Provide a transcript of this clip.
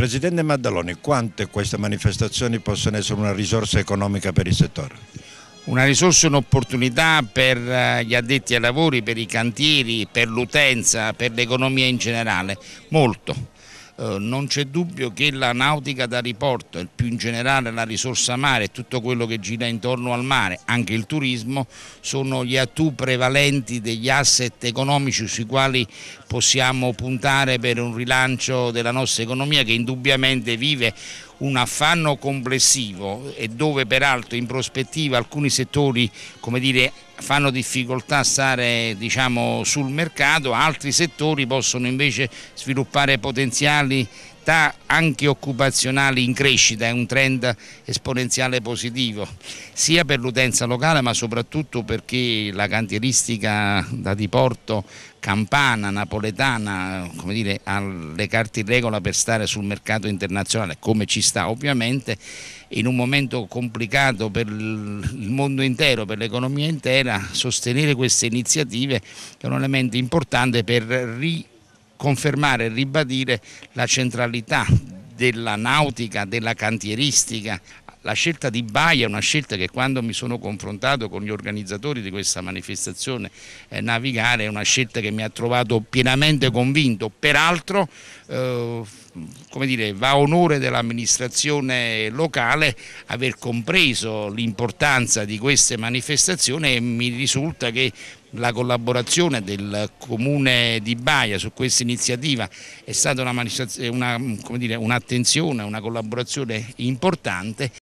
Presidente Maddaloni, quante queste manifestazioni possono essere una risorsa economica per il settore? Una risorsa, un'opportunità per eh, gli addetti ai lavori, per i cantieri, per l'utenza, per l'economia in generale, molto eh, non c'è dubbio che la nautica da riporto e più in generale la risorsa mare e tutto quello che gira intorno al mare, anche il turismo, sono gli attu prevalenti degli asset economici sui quali possiamo puntare per un rilancio della nostra economia che indubbiamente vive un affanno complessivo e dove peraltro in prospettiva alcuni settori dire, fanno difficoltà a stare diciamo, sul mercato, altri settori possono invece sviluppare potenziali realtà anche occupazionali in crescita, è un trend esponenziale positivo, sia per l'utenza locale ma soprattutto perché la cantieristica da diporto campana, napoletana, come dire, ha le carte in regola per stare sul mercato internazionale, come ci sta ovviamente, in un momento complicato per il mondo intero, per l'economia intera, sostenere queste iniziative è un elemento importante per ri confermare e ribadire la centralità della nautica, della cantieristica. La scelta di Baia è una scelta che quando mi sono confrontato con gli organizzatori di questa manifestazione eh, Navigare è una scelta che mi ha trovato pienamente convinto, peraltro eh, come dire, va a onore dell'amministrazione locale aver compreso l'importanza di queste manifestazioni e mi risulta che la collaborazione del comune di Baia su questa iniziativa è stata un'attenzione, una, un una collaborazione importante